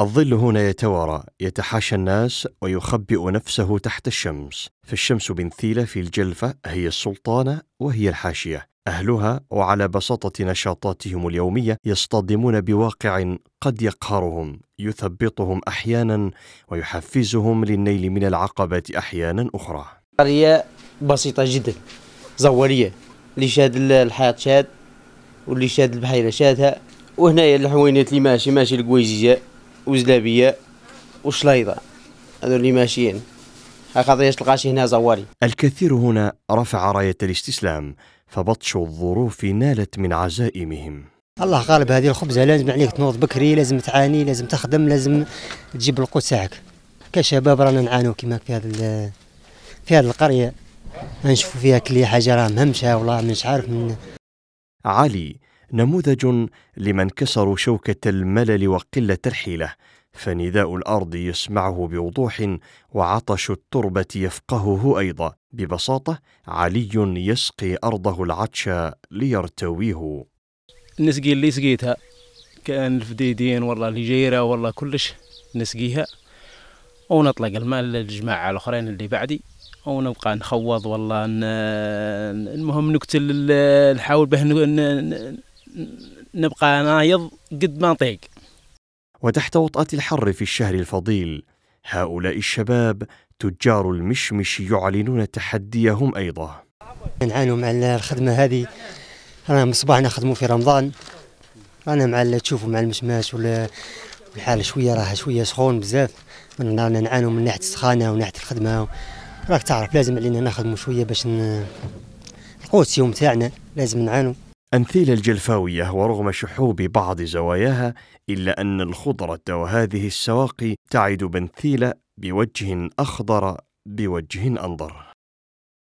الظل هنا يتوارى يتحاشى الناس ويخبئ نفسه تحت الشمس فالشمس بنثيلة في الجلفة هي السلطانة وهي الحاشية أهلها وعلى بساطة نشاطاتهم اليومية يصطدمون بواقع قد يقهرهم يثبطهم أحيانا ويحفزهم للنيل من العقبات أحيانا أخرى قرية بسيطة جدا زوالية اللي شاد الحائط شاد واللي شاد البحيرة شادها وهنايا الحوينات اللي ماشي ماشي القويزية وزلابيه وشليضه هذو اللي ماشيين قضية تلقاش هنا زواري الكثير هنا رفع راية الاستسلام فبطش الظروف نالت من عزائمهم الله غالب هذه الخبزة لازم عليك تنوض بكري لازم تعاني لازم تخدم لازم تجيب القوت تاعك كشباب رانا نعانوا كيما في هذا في هذه القرية نشوفوا فيها كل حاجة راه مهمشة والله مش عارف من علي نموذج لمن كسروا شوكة الملل وقلة الحيلة، فنداء الارض يسمعه بوضوح وعطش التربه يفقهه ايضا ببساطه علي يسقي ارضه العطش ليرتويه نسقي اللي سقيتها كان الفديدين والله الجيرة والله كلش نسقيها ونطلق الماء للجماعة الآخرين اللي بعدي ونبقى نخوض والله المهم نقتل نحاول به نبقى نايض قد ما نطيق وتحت وطأة الحر في الشهر الفضيل هؤلاء الشباب تجار المشمش يعلنون تحديهم أيضا نعانوا مع الخدمة هذه أنا من الصباح نخدموا في رمضان أنا مع تشوفوا مع المشماش ولا الحال شوية راه شوية سخون بزاف رانا نعانوا من ناحية السخانة وناحية الخدمة راك تعرف لازم علينا نخدموا شوية باش يوم تاعنا لازم نعانوا أمثيل الجلفاوية ورغم شحوب بعض زواياها إلا أن الخضرة وهذه السواقي تعد بنثيلة بوجه أخضر بوجه أنضر